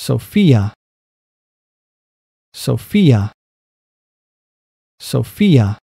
Sophia, Sophia, Sophia.